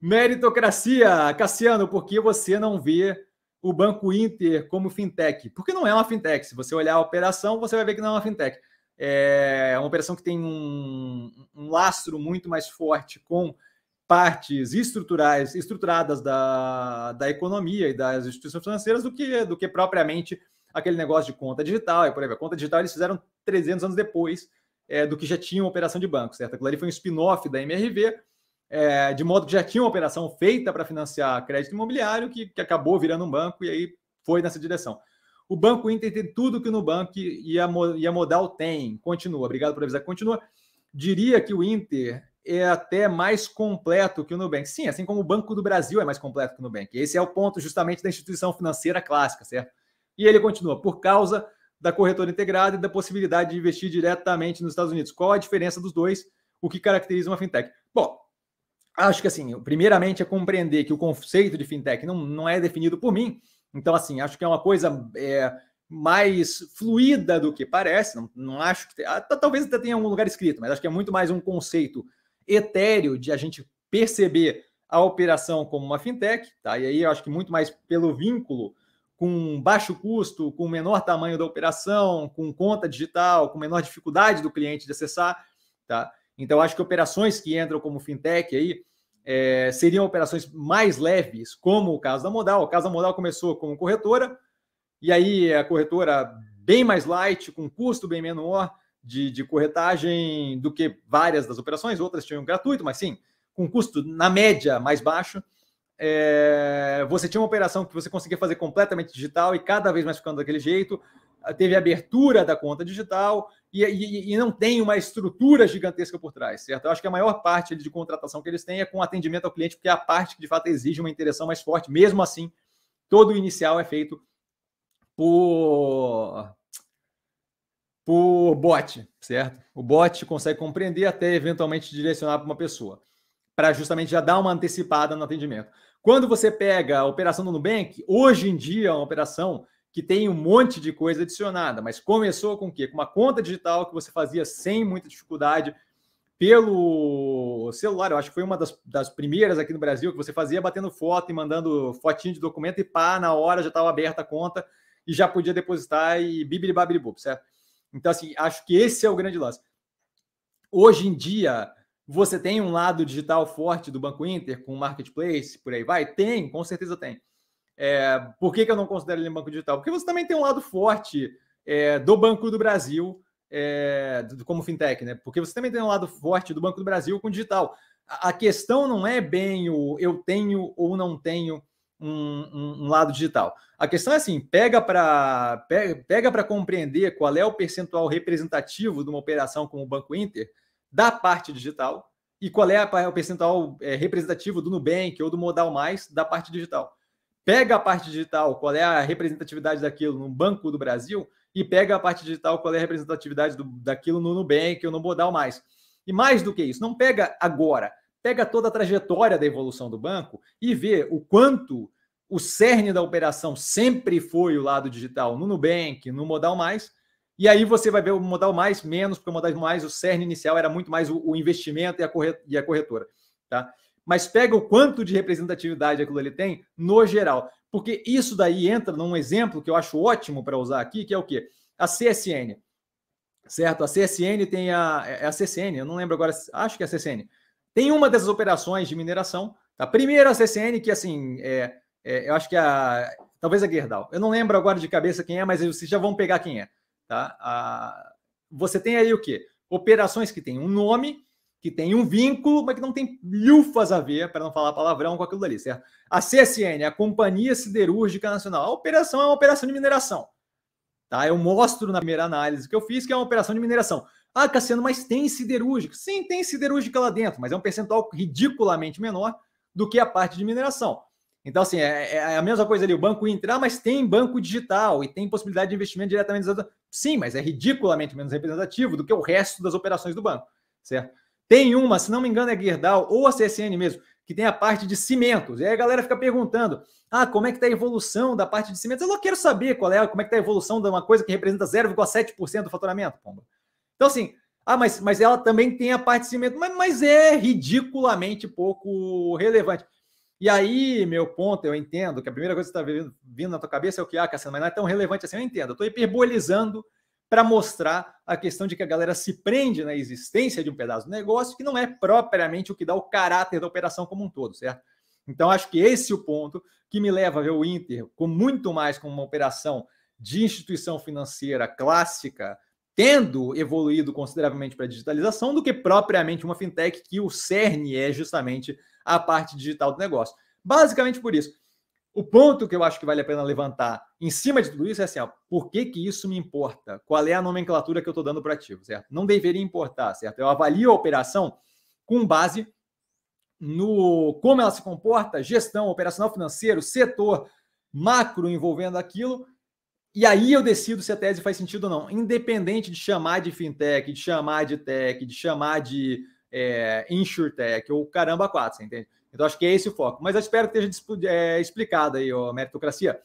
Meritocracia, Cassiano, por que você não vê o Banco Inter como fintech? Porque não é uma fintech. Se você olhar a operação, você vai ver que não é uma fintech. É uma operação que tem um, um lastro muito mais forte com partes estruturais, estruturadas da, da economia e das instituições financeiras do que, do que propriamente aquele negócio de conta digital e por aí vai. Conta digital eles fizeram 300 anos depois é, do que já tinha uma operação de banco, certo? Aquilo ali foi um spin-off da MRV é, de modo que já tinha uma operação feita para financiar crédito imobiliário, que, que acabou virando um banco e aí foi nessa direção. O Banco Inter tem tudo que o Nubank e a, e a Modal tem. Continua. Obrigado por avisar. Continua. Diria que o Inter é até mais completo que o Nubank. Sim, assim como o Banco do Brasil é mais completo que o Nubank. Esse é o ponto justamente da instituição financeira clássica, certo? E ele continua. Por causa da corretora integrada e da possibilidade de investir diretamente nos Estados Unidos. Qual a diferença dos dois? O que caracteriza uma fintech? Bom, acho que assim, primeiramente é compreender que o conceito de fintech não, não é definido por mim. Então, assim, acho que é uma coisa é, mais fluida do que parece. Não, não acho que. Ah, talvez até tenha algum lugar escrito, mas acho que é muito mais um conceito etéreo de a gente perceber a operação como uma fintech, tá? E aí eu acho que muito mais pelo vínculo com baixo custo, com menor tamanho da operação, com conta digital, com menor dificuldade do cliente de acessar, tá? Então acho que operações que entram como fintech aí, é, seriam operações mais leves, como o caso da Modal. O caso da Modal começou como corretora, e aí a corretora bem mais light, com custo bem menor de, de corretagem do que várias das operações, outras tinham gratuito, mas sim, com custo na média mais baixo. É, você tinha uma operação que você conseguia fazer completamente digital e cada vez mais ficando daquele jeito teve abertura da conta digital e, e, e, não tem uma estrutura gigantesca por trás, certo? Eu acho que a maior parte de contratação que eles têm é com atendimento ao cliente, porque é a parte que de fato exige uma interação mais forte. Mesmo assim, todo o inicial é feito por, por bot, certo? O bot consegue compreender até eventualmente direcionar para uma pessoa, para justamente já dar uma antecipada no atendimento. Quando você pega a operação do Nubank, hoje em dia é uma operação que tem um monte de coisa adicionada, mas começou com o quê? Com uma conta digital que você fazia sem muita dificuldade pelo celular. Eu acho que foi uma das, das primeiras aqui no Brasil que você fazia batendo foto e mandando fotinho de documento e pá, na hora já estava aberta a conta e já podia depositar e bibili babili bub, certo? Então, assim, acho que esse é o grande lance. Hoje em dia, você tem um lado digital forte do Banco Inter com o marketplace, por aí vai? Tem, com certeza tem. É, por que, que eu não considero ele banco digital? Porque você também tem um lado forte é, do Banco do Brasil é, como fintech, né? Porque você também tem um lado forte do Banco do Brasil com digital. A, a questão não é bem o eu tenho ou não tenho um, um, um lado digital. A questão é assim: pega para pega, pega para compreender qual é o percentual representativo de uma operação como o Banco Inter da parte digital e qual é a, o percentual é, representativo do Nubank ou do Modal Mais da parte digital pega a parte digital, qual é a representatividade daquilo no Banco do Brasil, e pega a parte digital, qual é a representatividade do, daquilo no Nubank ou no Modal Mais. E mais do que isso, não pega agora, pega toda a trajetória da evolução do banco e vê o quanto o cerne da operação sempre foi o lado digital no Nubank, no Modal Mais, e aí você vai ver o Modal Mais menos, porque o Modal Mais, o cerne inicial era muito mais o, o investimento e a, corretora, tá? mas pega o quanto de representatividade aquilo ali tem no geral. Porque isso daí entra num exemplo que eu acho ótimo para usar aqui, que é o quê? A CSN. Certo? A CSN tem a. É, é a CSN, eu não lembro agora, acho que é a CSN. Tem uma dessas operações de mineração. Tá? Primeiro a CSN, que assim, é, é, eu acho que é a. Talvez a Gerdau. Eu não lembro agora de cabeça quem é, mas vocês já vão pegar quem é. Tá? A, você tem aí o quê? Operações que têm um nome que tem um vínculo, mas que não tem lufas a ver, para não falar palavrão, com aquilo dali, certo? A CSN, a Companhia Siderúrgica Nacional. A operação é uma operação de mineração. Tá? Eu mostro na primeira análise que eu fiz que é uma operação de mineração. Ah, Cassiano, mas tem siderúrgica. Sim, tem siderúrgica lá dentro, mas é um percentual ridiculamente menor do que a parte de mineração. Então, assim, é, é, é a mesma coisa ali, o banco entrar, mas tem banco digital e tem possibilidade de investimento diretamente. Sim, mas é ridiculamente menos representativo do que o resto das operações do banco, certo? Tem uma, se não me engano, é Guerdal ou a CSN mesmo, que tem a parte de cimentos. E aí a galera fica perguntando: ah, como é que está a evolução da parte de cimentos? Eu não quero saber qual é, como é que está a evolução de uma coisa que representa 0,7% do faturamento, pomba. Então, assim, ah, mas, mas ela também tem a parte de cimento, mas, mas é ridiculamente pouco relevante. E aí, meu ponto, eu entendo que a primeira coisa que está vindo, vindo na tua cabeça é o que, ah, Cassiano, mas não é tão relevante assim, eu entendo. Eu estou hiperbolizando para mostrar a questão de que a galera se prende na existência de um pedaço do negócio, que não é propriamente o que dá o caráter da operação como um todo, certo? Então, acho que esse é o ponto que me leva a ver o Inter com muito mais como uma operação de instituição financeira clássica, tendo evoluído consideravelmente para a digitalização, do que propriamente uma fintech, que o cerne é justamente a parte digital do negócio. Basicamente por isso. O ponto que eu acho que vale a pena levantar em cima de tudo isso é assim, ó, por que, que isso me importa? Qual é a nomenclatura que eu estou dando para ativo, certo? Não deveria importar, certo? Eu avalio a operação com base no como ela se comporta, gestão, operacional financeiro, setor, macro envolvendo aquilo, e aí eu decido se a tese faz sentido ou não. Independente de chamar de fintech, de chamar de tech, de chamar de é, insurtech ou caramba 4, entende? Então acho que é esse o foco. Mas eu espero que esteja é, explicado aí, ó, meritocracia.